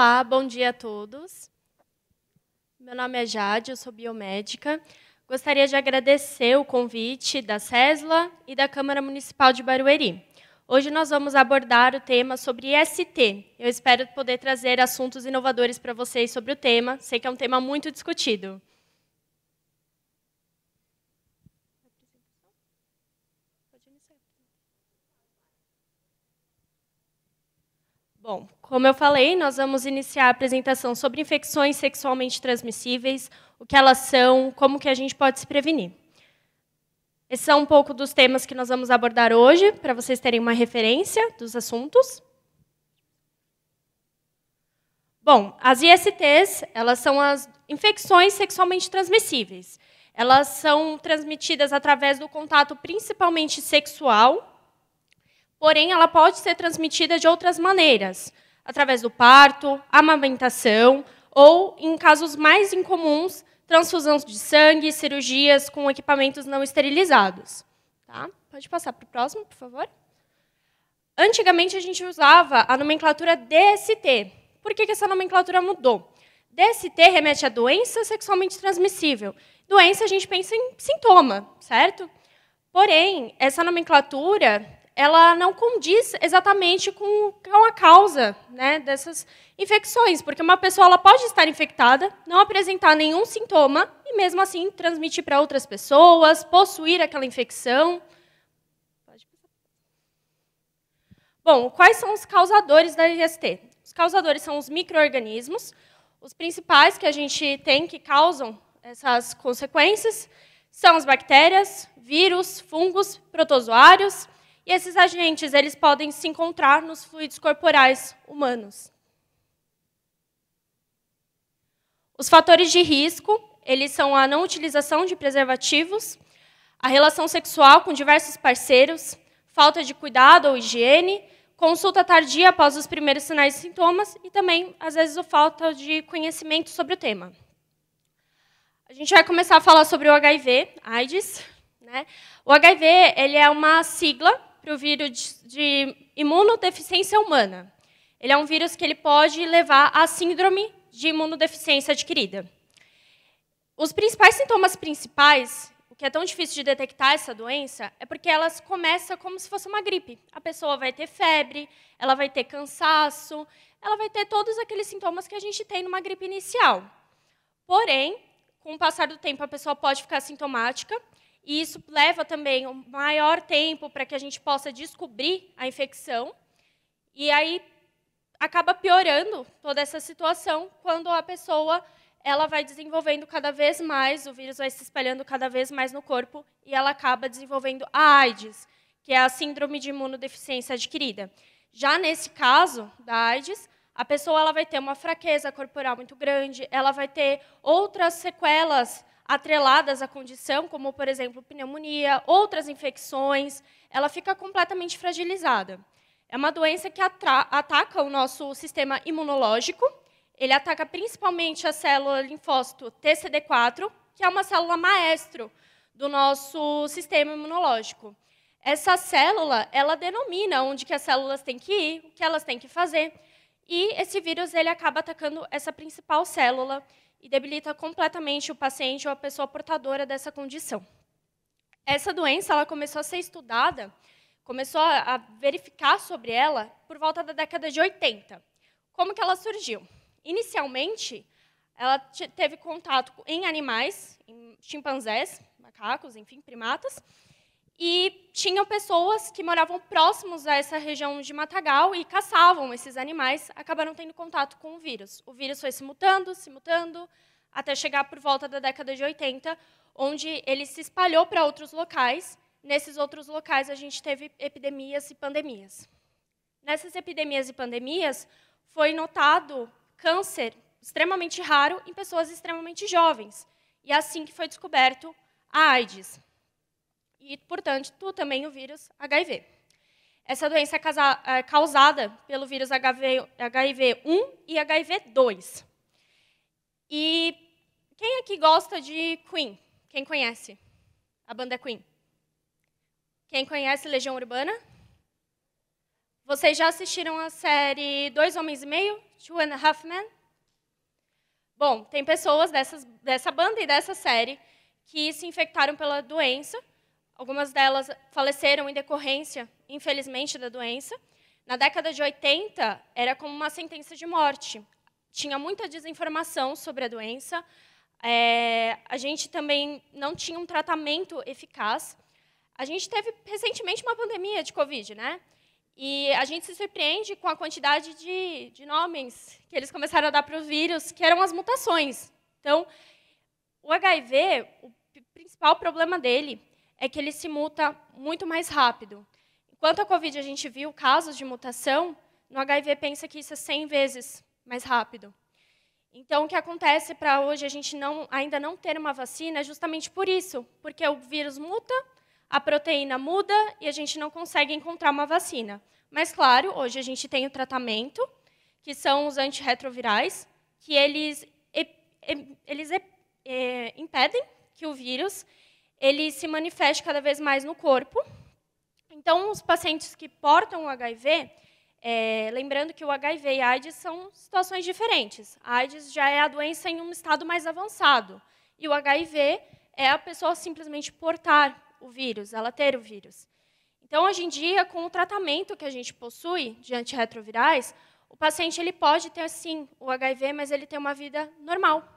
Olá, bom dia a todos. Meu nome é Jade, eu sou biomédica. Gostaria de agradecer o convite da SESLA e da Câmara Municipal de Barueri. Hoje nós vamos abordar o tema sobre IST. Eu espero poder trazer assuntos inovadores para vocês sobre o tema. Sei que é um tema muito discutido. Bom, como eu falei, nós vamos iniciar a apresentação sobre infecções sexualmente transmissíveis, o que elas são, como que a gente pode se prevenir. Esses são um pouco dos temas que nós vamos abordar hoje, para vocês terem uma referência dos assuntos. Bom, as ISTs, elas são as infecções sexualmente transmissíveis. Elas são transmitidas através do contato principalmente sexual, porém ela pode ser transmitida de outras maneiras, através do parto, amamentação ou, em casos mais incomuns, transfusões de sangue, cirurgias com equipamentos não esterilizados. Tá? Pode passar para o próximo, por favor. Antigamente, a gente usava a nomenclatura DST. Por que, que essa nomenclatura mudou? DST remete a doença sexualmente transmissível. Doença, a gente pensa em sintoma, certo? Porém, essa nomenclatura ela não condiz exatamente com a causa né, dessas infecções, porque uma pessoa ela pode estar infectada, não apresentar nenhum sintoma e mesmo assim transmitir para outras pessoas, possuir aquela infecção. Bom, quais são os causadores da IST? Os causadores são os microorganismos, os principais que a gente tem que causam essas consequências são as bactérias, vírus, fungos, protozoários, esses agentes, eles podem se encontrar nos fluidos corporais humanos. Os fatores de risco, eles são a não utilização de preservativos, a relação sexual com diversos parceiros, falta de cuidado ou higiene, consulta tardia após os primeiros sinais e sintomas e também, às vezes, a falta de conhecimento sobre o tema. A gente vai começar a falar sobre o HIV, AIDS. Né? O HIV ele é uma sigla para o vírus de imunodeficiência humana. Ele é um vírus que ele pode levar à síndrome de imunodeficiência adquirida. Os principais sintomas principais, o que é tão difícil de detectar essa doença, é porque elas começam como se fosse uma gripe. A pessoa vai ter febre, ela vai ter cansaço, ela vai ter todos aqueles sintomas que a gente tem numa gripe inicial. Porém, com o passar do tempo, a pessoa pode ficar sintomática e isso leva também um maior tempo para que a gente possa descobrir a infecção. E aí acaba piorando toda essa situação quando a pessoa ela vai desenvolvendo cada vez mais, o vírus vai se espalhando cada vez mais no corpo e ela acaba desenvolvendo a AIDS, que é a síndrome de imunodeficiência adquirida. Já nesse caso da AIDS, a pessoa ela vai ter uma fraqueza corporal muito grande, ela vai ter outras sequelas atreladas à condição, como, por exemplo, pneumonia, outras infecções, ela fica completamente fragilizada. É uma doença que ataca o nosso sistema imunológico, ele ataca principalmente a célula linfócito TCD4, que é uma célula maestro do nosso sistema imunológico. Essa célula, ela denomina onde que as células têm que ir, o que elas têm que fazer, e esse vírus ele acaba atacando essa principal célula e debilita completamente o paciente ou a pessoa portadora dessa condição. Essa doença ela começou a ser estudada, começou a verificar sobre ela por volta da década de 80. Como que ela surgiu? Inicialmente, ela teve contato em animais, em chimpanzés, macacos, enfim, primatas, e tinham pessoas que moravam próximos a essa região de matagal e caçavam esses animais, acabaram tendo contato com o vírus. O vírus foi se mutando, se mutando, até chegar por volta da década de 80, onde ele se espalhou para outros locais. Nesses outros locais, a gente teve epidemias e pandemias. Nessas epidemias e pandemias, foi notado câncer extremamente raro em pessoas extremamente jovens. E é assim que foi descoberto a AIDS e, portanto, também o vírus HIV. Essa doença é, é causada pelo vírus HIV1 e HIV2. E quem aqui gosta de Queen? Quem conhece a banda Queen? Quem conhece Legião Urbana? Vocês já assistiram a série Dois Homens e Meio? Two and a Half Men? Bom, tem pessoas dessas, dessa banda e dessa série que se infectaram pela doença Algumas delas faleceram em decorrência, infelizmente, da doença. Na década de 80, era como uma sentença de morte. Tinha muita desinformação sobre a doença. É, a gente também não tinha um tratamento eficaz. A gente teve recentemente uma pandemia de Covid, né? E a gente se surpreende com a quantidade de, de nomes que eles começaram a dar para o vírus, que eram as mutações. Então, o HIV, o principal problema dele é que ele se muta muito mais rápido. Enquanto a Covid a gente viu casos de mutação, no HIV pensa que isso é 100 vezes mais rápido. Então, o que acontece para hoje a gente não, ainda não ter uma vacina é justamente por isso, porque o vírus muta, a proteína muda e a gente não consegue encontrar uma vacina. Mas, claro, hoje a gente tem o tratamento, que são os antirretrovirais, que eles, eles é, impedem que o vírus ele se manifeste cada vez mais no corpo. Então, os pacientes que portam o HIV, é, lembrando que o HIV e a AIDS são situações diferentes. A AIDS já é a doença em um estado mais avançado. E o HIV é a pessoa simplesmente portar o vírus, ela ter o vírus. Então, hoje em dia, com o tratamento que a gente possui de antirretrovirais, o paciente ele pode ter, sim, o HIV, mas ele tem uma vida normal,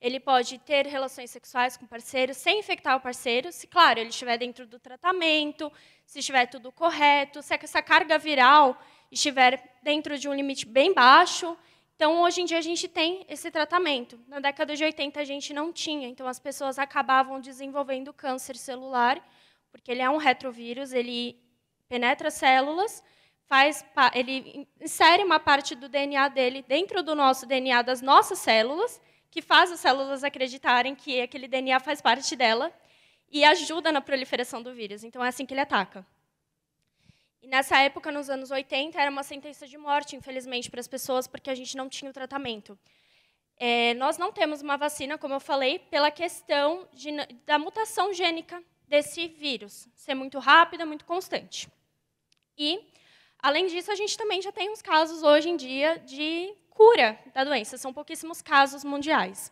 ele pode ter relações sexuais com o parceiro sem infectar o parceiro, se, claro, ele estiver dentro do tratamento, se estiver tudo correto, se essa carga viral estiver dentro de um limite bem baixo. Então, hoje em dia, a gente tem esse tratamento. Na década de 80, a gente não tinha. Então, as pessoas acabavam desenvolvendo câncer celular, porque ele é um retrovírus, ele penetra células, faz, ele insere uma parte do DNA dele dentro do nosso DNA das nossas células, que faz as células acreditarem que aquele DNA faz parte dela e ajuda na proliferação do vírus. Então, é assim que ele ataca. E nessa época, nos anos 80, era uma sentença de morte, infelizmente, para as pessoas, porque a gente não tinha o tratamento. É, nós não temos uma vacina, como eu falei, pela questão de, da mutação gênica desse vírus, ser muito rápida, muito constante. E, além disso, a gente também já tem uns casos hoje em dia de cura da doença. São pouquíssimos casos mundiais.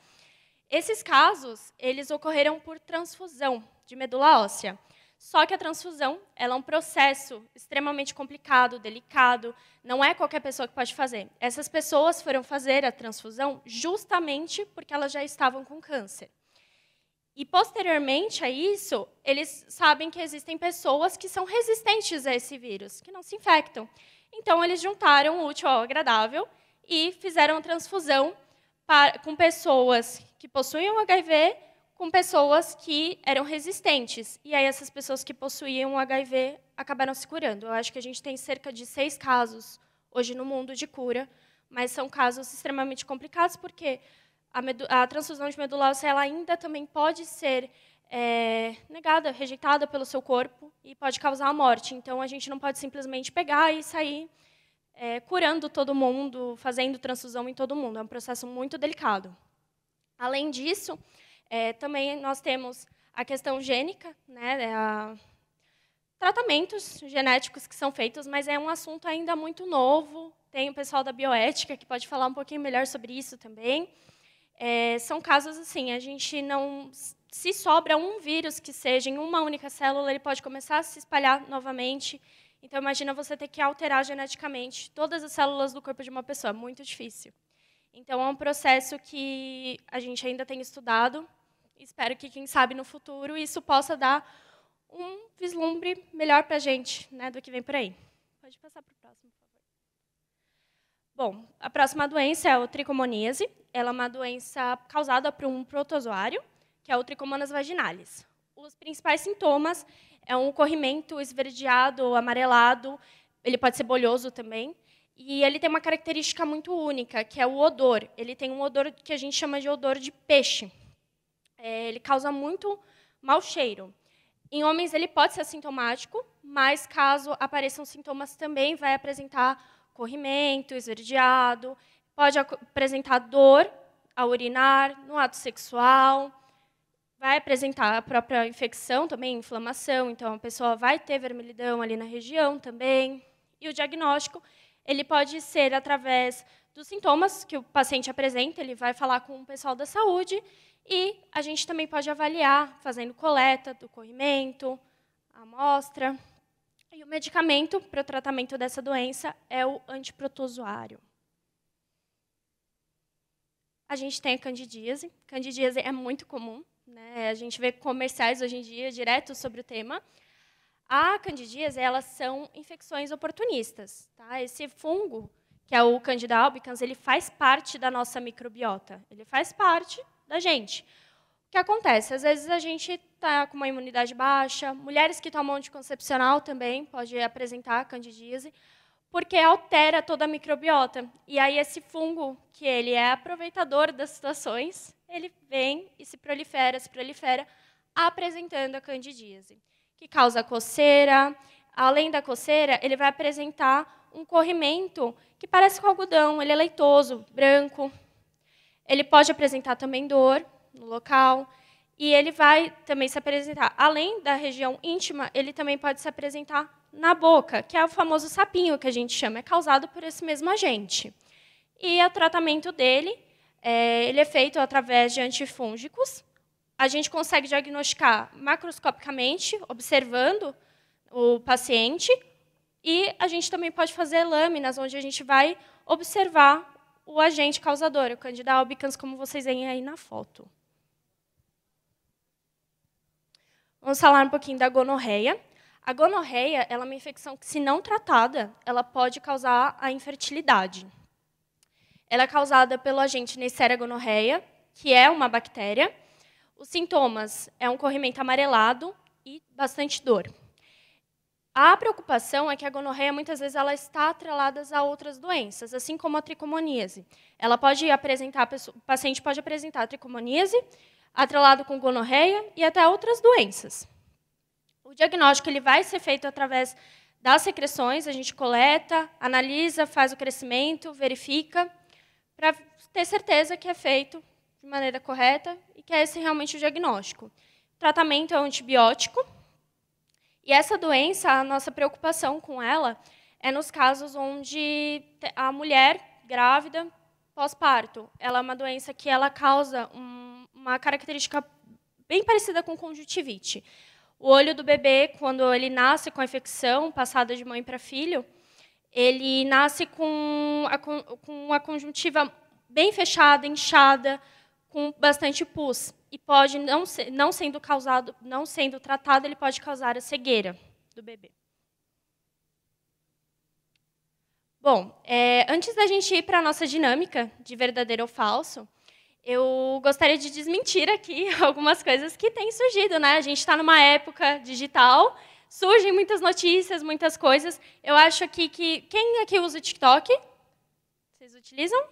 Esses casos, eles ocorreram por transfusão de medula óssea. Só que a transfusão, ela é um processo extremamente complicado, delicado, não é qualquer pessoa que pode fazer. Essas pessoas foram fazer a transfusão justamente porque elas já estavam com câncer. E posteriormente a isso, eles sabem que existem pessoas que são resistentes a esse vírus, que não se infectam. Então eles juntaram o útil ao agradável e fizeram transfusão para, com pessoas que possuíam HIV com pessoas que eram resistentes. E aí essas pessoas que possuíam HIV acabaram se curando. Eu acho que a gente tem cerca de seis casos hoje no mundo de cura, mas são casos extremamente complicados porque a, a transfusão de medula óssea ela ainda também pode ser é, negada, rejeitada pelo seu corpo e pode causar a morte. Então a gente não pode simplesmente pegar e sair é, curando todo mundo, fazendo transfusão em todo mundo. É um processo muito delicado. Além disso, é, também nós temos a questão gênica, né, é a, tratamentos genéticos que são feitos, mas é um assunto ainda muito novo. Tem o pessoal da bioética que pode falar um pouquinho melhor sobre isso também. É, são casos assim, a gente não se sobra um vírus que seja em uma única célula, ele pode começar a se espalhar novamente então, imagina você ter que alterar geneticamente todas as células do corpo de uma pessoa. É muito difícil. Então, é um processo que a gente ainda tem estudado. Espero que, quem sabe, no futuro, isso possa dar um vislumbre melhor para a gente né, do que vem por aí. Pode passar para o próximo, por favor. Bom, a próxima doença é o tricomoníase. Ela é uma doença causada por um protozoário, que é o tricomonas vaginalis. Os principais sintomas é um corrimento esverdeado, amarelado, ele pode ser bolhoso também. E ele tem uma característica muito única, que é o odor. Ele tem um odor que a gente chama de odor de peixe. É, ele causa muito mau cheiro. Em homens, ele pode ser assintomático, mas caso apareçam sintomas também, vai apresentar corrimento, esverdeado, pode apresentar dor ao urinar, no ato sexual, vai apresentar a própria infecção também, inflamação, então a pessoa vai ter vermelhidão ali na região também. E o diagnóstico, ele pode ser através dos sintomas que o paciente apresenta, ele vai falar com o pessoal da saúde e a gente também pode avaliar fazendo coleta do corrimento, amostra. E o medicamento para o tratamento dessa doença é o antiprotozoário. A gente tem a candidíase. Candidíase é muito comum, né? A gente vê comerciais hoje em dia direto sobre o tema. A candidíase elas são infecções oportunistas. Tá? Esse fungo, que é o Candida albicans, ele faz parte da nossa microbiota. Ele faz parte da gente. O que acontece? Às vezes a gente está com uma imunidade baixa, mulheres que tomam anticoncepcional também pode apresentar candidíase, porque altera toda a microbiota. E aí esse fungo, que ele é aproveitador das situações, ele vem e se prolifera, se prolifera, apresentando a candidíase, que causa coceira. Além da coceira, ele vai apresentar um corrimento que parece com algodão, ele é leitoso, branco. Ele pode apresentar também dor no local e ele vai também se apresentar, além da região íntima, ele também pode se apresentar na boca, que é o famoso sapinho que a gente chama, é causado por esse mesmo agente. E é o tratamento dele é, ele é feito através de antifúngicos. A gente consegue diagnosticar macroscopicamente, observando o paciente, e a gente também pode fazer lâminas, onde a gente vai observar o agente causador, o Candida albicans, como vocês veem aí na foto. Vamos falar um pouquinho da gonorreia. A gonorreia ela é uma infecção que, se não tratada, ela pode causar a infertilidade. Ela é causada pelo agente Neisseria gonorreia, que é uma bactéria. Os sintomas é um corrimento amarelado e bastante dor. A preocupação é que a gonorreia muitas vezes ela está atrelada a outras doenças, assim como a tricomoníase. Ela pode apresentar, o paciente pode apresentar a tricomoníase, atrelado com gonorreia e até outras doenças. O diagnóstico ele vai ser feito através das secreções, a gente coleta, analisa, faz o crescimento, verifica para ter certeza que é feito de maneira correta e que é esse realmente o diagnóstico. O tratamento é um antibiótico. E essa doença, a nossa preocupação com ela é nos casos onde a mulher grávida pós-parto, ela é uma doença que ela causa um, uma característica bem parecida com conjuntivite. O olho do bebê, quando ele nasce com a infecção passada de mãe para filho, ele nasce com, a, com uma conjuntiva bem fechada, inchada, com bastante pus. E pode, não, ser, não sendo causado, não sendo tratado, ele pode causar a cegueira do bebê. Bom, é, antes da gente ir para a nossa dinâmica de verdadeiro ou falso, eu gostaria de desmentir aqui algumas coisas que têm surgido. Né? A gente está numa época digital surgem muitas notícias, muitas coisas. Eu acho aqui que quem aqui usa o TikTok? Vocês utilizam?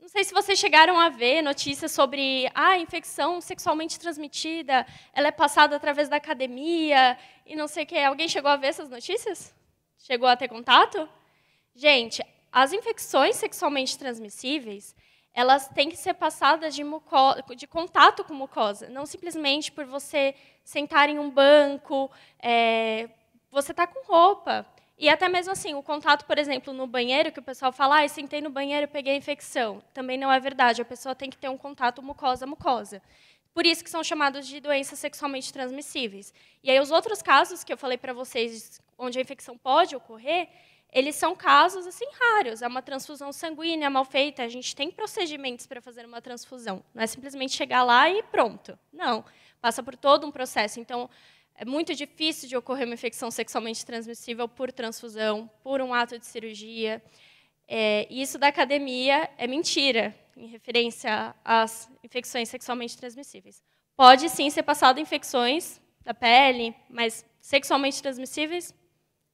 Não sei se vocês chegaram a ver notícias sobre a ah, infecção sexualmente transmitida, ela é passada através da academia e não sei o que. Alguém chegou a ver essas notícias? Chegou a ter contato? Gente, as infecções sexualmente transmissíveis, elas têm que ser passadas de, mucosa, de contato com mucosa, não simplesmente por você sentar em um banco, é, você está com roupa. E até mesmo assim, o contato, por exemplo, no banheiro, que o pessoal fala, ah, sentei no banheiro e peguei a infecção. Também não é verdade, a pessoa tem que ter um contato mucosa-mucosa. Por isso que são chamados de doenças sexualmente transmissíveis. E aí os outros casos que eu falei para vocês, onde a infecção pode ocorrer, eles são casos assim raros. É uma transfusão sanguínea mal feita. A gente tem procedimentos para fazer uma transfusão. Não é simplesmente chegar lá e pronto. Não. Passa por todo um processo. Então, é muito difícil de ocorrer uma infecção sexualmente transmissível por transfusão, por um ato de cirurgia. É, isso da academia é mentira em referência às infecções sexualmente transmissíveis. Pode sim ser passado infecções da pele, mas sexualmente transmissíveis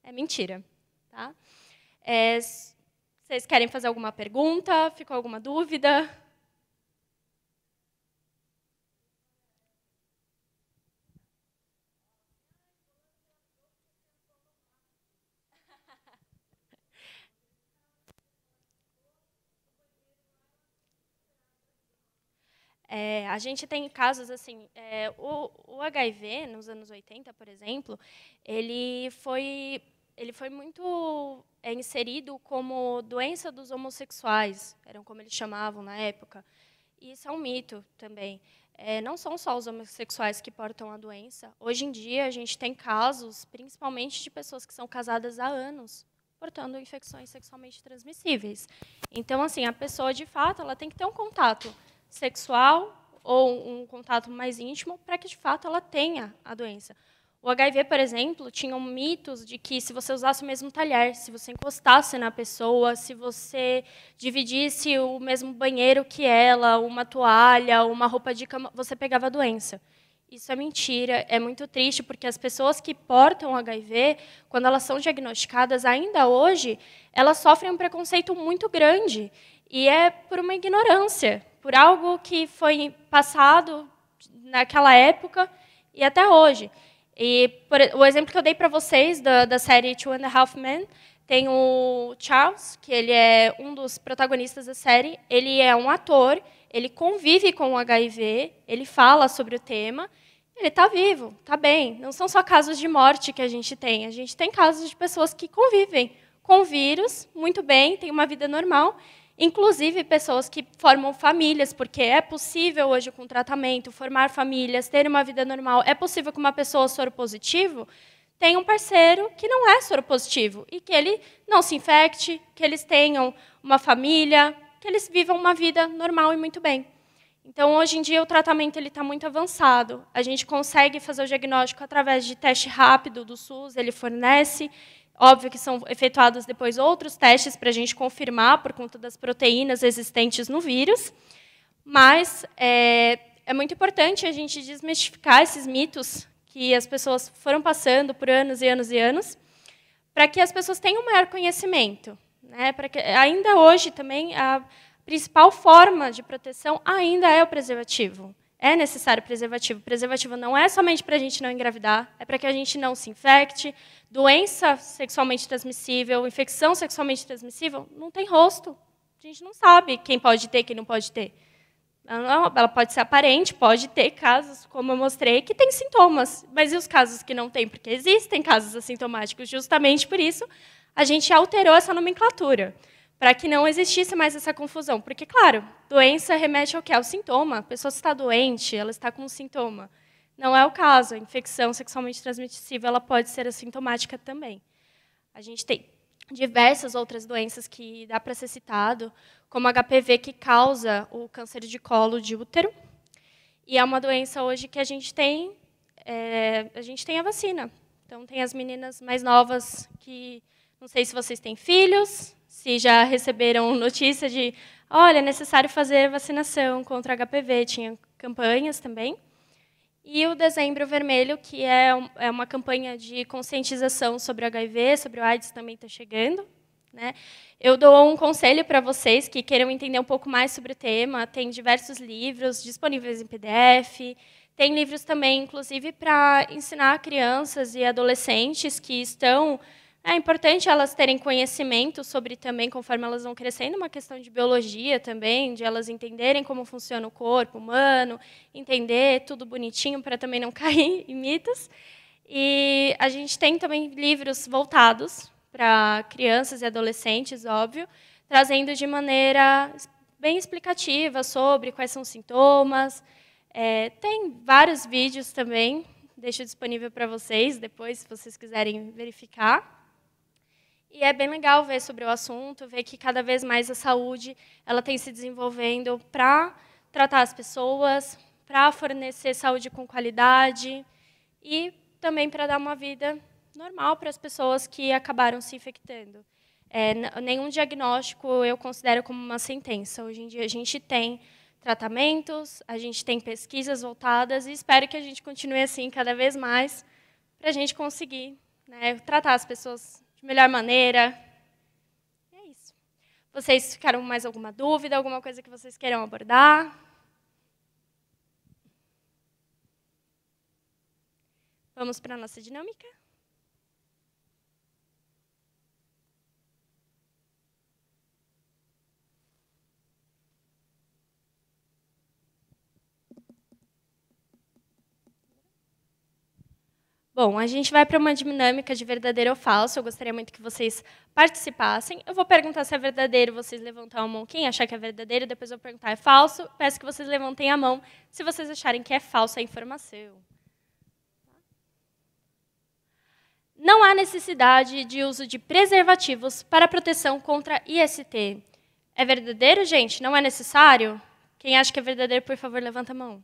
é mentira. Tá? É, vocês querem fazer alguma pergunta? Ficou alguma dúvida? É, a gente tem casos assim, é, o, o HIV nos anos 80, por exemplo, ele foi ele foi muito é, inserido como doença dos homossexuais, eram como eles chamavam na época. E isso é um mito também. É, não são só os homossexuais que portam a doença. Hoje em dia, a gente tem casos, principalmente de pessoas que são casadas há anos, portando infecções sexualmente transmissíveis. Então, assim, a pessoa, de fato, ela tem que ter um contato sexual ou um contato mais íntimo para que, de fato, ela tenha a doença. O HIV, por exemplo, tinha mitos de que se você usasse o mesmo talher, se você encostasse na pessoa, se você dividisse o mesmo banheiro que ela, uma toalha, uma roupa de cama, você pegava a doença. Isso é mentira, é muito triste, porque as pessoas que portam HIV, quando elas são diagnosticadas, ainda hoje, elas sofrem um preconceito muito grande. E é por uma ignorância, por algo que foi passado naquela época e até hoje. E por, o exemplo que eu dei para vocês da, da série Two and a Half Men tem o Charles, que ele é um dos protagonistas da série. Ele é um ator, ele convive com o HIV, ele fala sobre o tema. Ele está vivo, está bem. Não são só casos de morte que a gente tem. A gente tem casos de pessoas que convivem com o vírus muito bem, têm uma vida normal inclusive pessoas que formam famílias, porque é possível hoje com tratamento formar famílias, ter uma vida normal. É possível que uma pessoa soropositivo tenha um parceiro que não é soropositivo e que ele não se infecte, que eles tenham uma família, que eles vivam uma vida normal e muito bem. Então, hoje em dia, o tratamento ele está muito avançado. A gente consegue fazer o diagnóstico através de teste rápido do SUS, ele fornece, Óbvio que são efetuados depois outros testes para a gente confirmar por conta das proteínas existentes no vírus, mas é, é muito importante a gente desmistificar esses mitos que as pessoas foram passando por anos e anos e anos, para que as pessoas tenham maior conhecimento. Né? Para que, ainda hoje também a principal forma de proteção ainda é o preservativo é necessário preservativo. Preservativo não é somente para a gente não engravidar, é para que a gente não se infecte. Doença sexualmente transmissível, infecção sexualmente transmissível, não tem rosto. A gente não sabe quem pode ter, quem não pode ter. Ela pode ser aparente, pode ter casos, como eu mostrei, que tem sintomas. Mas e os casos que não tem? Porque existem casos assintomáticos. Justamente por isso, a gente alterou essa nomenclatura para que não existisse mais essa confusão. Porque, claro, doença remete ao que? Ao sintoma. A pessoa está doente, ela está com um sintoma. Não é o caso. A infecção sexualmente transmissível ela pode ser assintomática também. A gente tem diversas outras doenças que dá para ser citado, como HPV, que causa o câncer de colo de útero. E é uma doença hoje que a gente tem, é, a gente tem a vacina. Então, tem as meninas mais novas que, não sei se vocês têm filhos, se já receberam notícia de, olha, é necessário fazer vacinação contra HPV, tinha campanhas também. E o Dezembro Vermelho, que é, um, é uma campanha de conscientização sobre o HIV, sobre o AIDS, também está chegando. Né? Eu dou um conselho para vocês que queiram entender um pouco mais sobre o tema. Tem diversos livros disponíveis em PDF. Tem livros também, inclusive, para ensinar crianças e adolescentes que estão é importante elas terem conhecimento sobre também, conforme elas vão crescendo, uma questão de biologia também, de elas entenderem como funciona o corpo humano, entender tudo bonitinho para também não cair em mitos. E a gente tem também livros voltados para crianças e adolescentes, óbvio, trazendo de maneira bem explicativa sobre quais são os sintomas. É, tem vários vídeos também, deixo disponível para vocês depois, se vocês quiserem verificar. E é bem legal ver sobre o assunto, ver que cada vez mais a saúde ela tem se desenvolvendo para tratar as pessoas, para fornecer saúde com qualidade e também para dar uma vida normal para as pessoas que acabaram se infectando. É, nenhum diagnóstico eu considero como uma sentença. Hoje em dia a gente tem tratamentos, a gente tem pesquisas voltadas e espero que a gente continue assim cada vez mais para a gente conseguir né, tratar as pessoas de melhor maneira. É isso. Vocês ficaram mais alguma dúvida, alguma coisa que vocês queiram abordar? Vamos para a nossa dinâmica? Bom, a gente vai para uma dinâmica de verdadeiro ou falso. Eu gostaria muito que vocês participassem. Eu vou perguntar se é verdadeiro, vocês levantam a mão quem achar que é verdadeiro, depois eu vou perguntar é falso. Peço que vocês levantem a mão se vocês acharem que é falsa a informação. Não há necessidade de uso de preservativos para proteção contra IST. É verdadeiro, gente? Não é necessário? Quem acha que é verdadeiro, por favor, levanta a mão.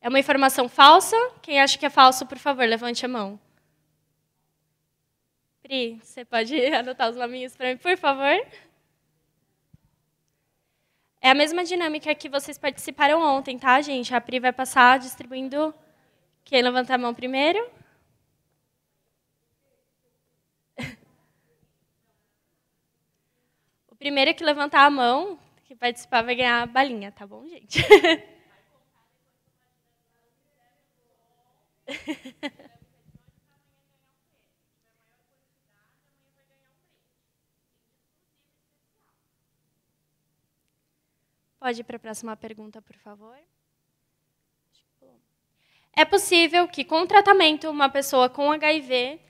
É uma informação falsa? Quem acha que é falso, por favor, levante a mão. Pri, você pode anotar os nominhos para mim, por favor? É a mesma dinâmica que vocês participaram ontem, tá, gente? A Pri vai passar distribuindo quem levantar a mão primeiro. O primeiro que levantar a mão, que participar, vai ganhar a balinha, tá bom, gente? Pode ir para a próxima pergunta, por favor. É possível que, com o tratamento, uma pessoa com HIV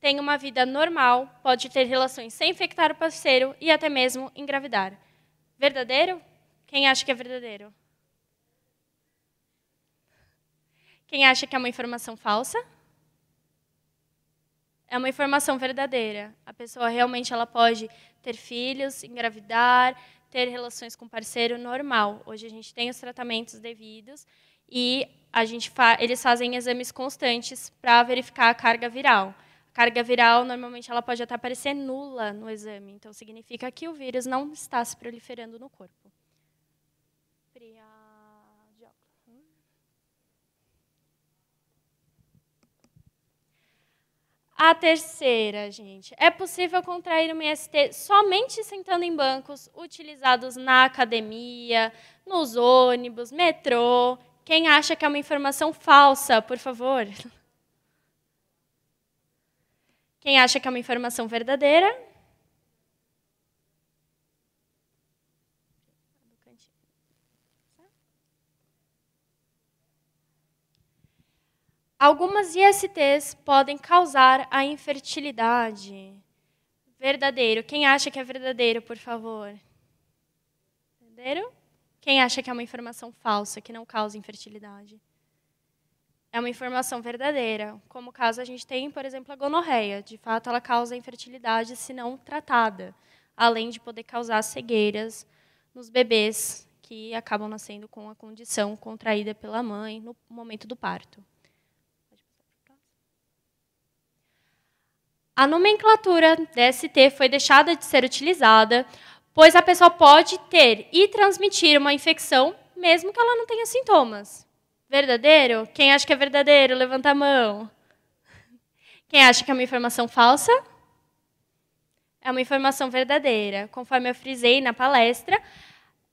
tenha uma vida normal, pode ter relações sem infectar o parceiro e até mesmo engravidar. Verdadeiro? Quem acha que é verdadeiro? Quem acha que é uma informação falsa? É uma informação verdadeira. A pessoa realmente ela pode ter filhos, engravidar, ter relações com parceiro normal. Hoje a gente tem os tratamentos devidos e a gente fa eles fazem exames constantes para verificar a carga viral. A carga viral normalmente ela pode até aparecer nula no exame, então significa que o vírus não está se proliferando no corpo. Priya. A terceira, gente, é possível contrair uma IST somente sentando em bancos utilizados na academia, nos ônibus, metrô. Quem acha que é uma informação falsa, por favor? Quem acha que é uma informação verdadeira? Algumas ISTs podem causar a infertilidade. Verdadeiro. Quem acha que é verdadeiro, por favor? Verdadeiro? Quem acha que é uma informação falsa, que não causa infertilidade? É uma informação verdadeira. Como o caso a gente tem, por exemplo, a gonorreia. De fato, ela causa infertilidade se não tratada, além de poder causar cegueiras nos bebês que acabam nascendo com a condição contraída pela mãe no momento do parto. A nomenclatura DST foi deixada de ser utilizada, pois a pessoa pode ter e transmitir uma infecção, mesmo que ela não tenha sintomas. Verdadeiro? Quem acha que é verdadeiro, levanta a mão. Quem acha que é uma informação falsa? É uma informação verdadeira. Conforme eu frisei na palestra,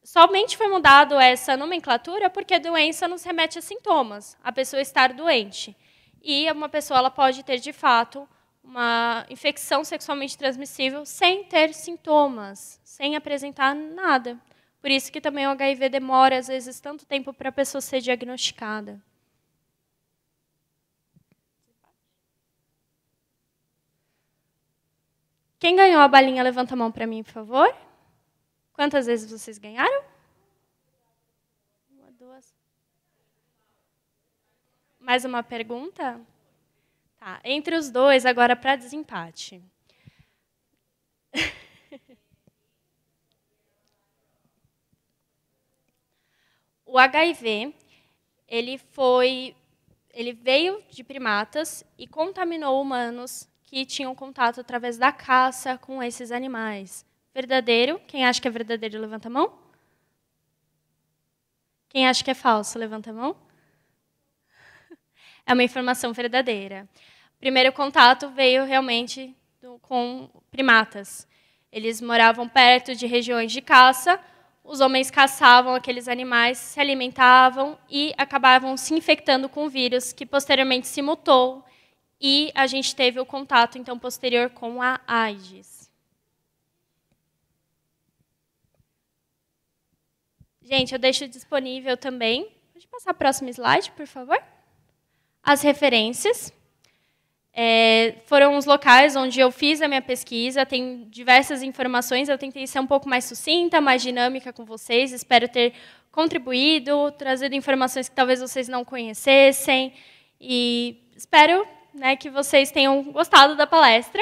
somente foi mudado essa nomenclatura porque a doença nos remete a sintomas, a pessoa estar doente. E uma pessoa ela pode ter, de fato, uma infecção sexualmente transmissível sem ter sintomas, sem apresentar nada. Por isso que também o HIV demora, às vezes, tanto tempo para a pessoa ser diagnosticada. Quem ganhou a balinha, levanta a mão para mim, por favor. Quantas vezes vocês ganharam? Uma, duas. Mais uma pergunta? Tá, entre os dois, agora para desempate. o HIV, ele foi ele veio de primatas e contaminou humanos que tinham contato através da caça com esses animais. Verdadeiro? Quem acha que é verdadeiro, levanta a mão. Quem acha que é falso, levanta a mão. É uma informação verdadeira primeiro contato veio realmente do, com primatas. Eles moravam perto de regiões de caça, os homens caçavam aqueles animais, se alimentavam e acabavam se infectando com o vírus, que posteriormente se mutou e a gente teve o contato então posterior com a AIDS. Gente, eu deixo disponível também. Pode passar o próximo slide, por favor? As referências. É, foram os locais onde eu fiz a minha pesquisa, tem diversas informações, eu tentei ser um pouco mais sucinta, mais dinâmica com vocês, espero ter contribuído, trazido informações que talvez vocês não conhecessem, e espero né, que vocês tenham gostado da palestra.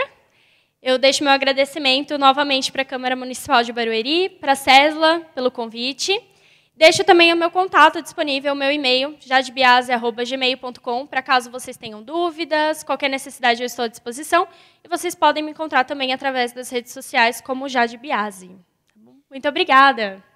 Eu deixo meu agradecimento novamente para a Câmara Municipal de Barueri, para a Cesla pelo convite, Deixo também o meu contato disponível, o meu e-mail, jadebiase.gmail.com, para caso vocês tenham dúvidas, qualquer necessidade eu estou à disposição. E vocês podem me encontrar também através das redes sociais como Jade Biase. Tá Muito obrigada!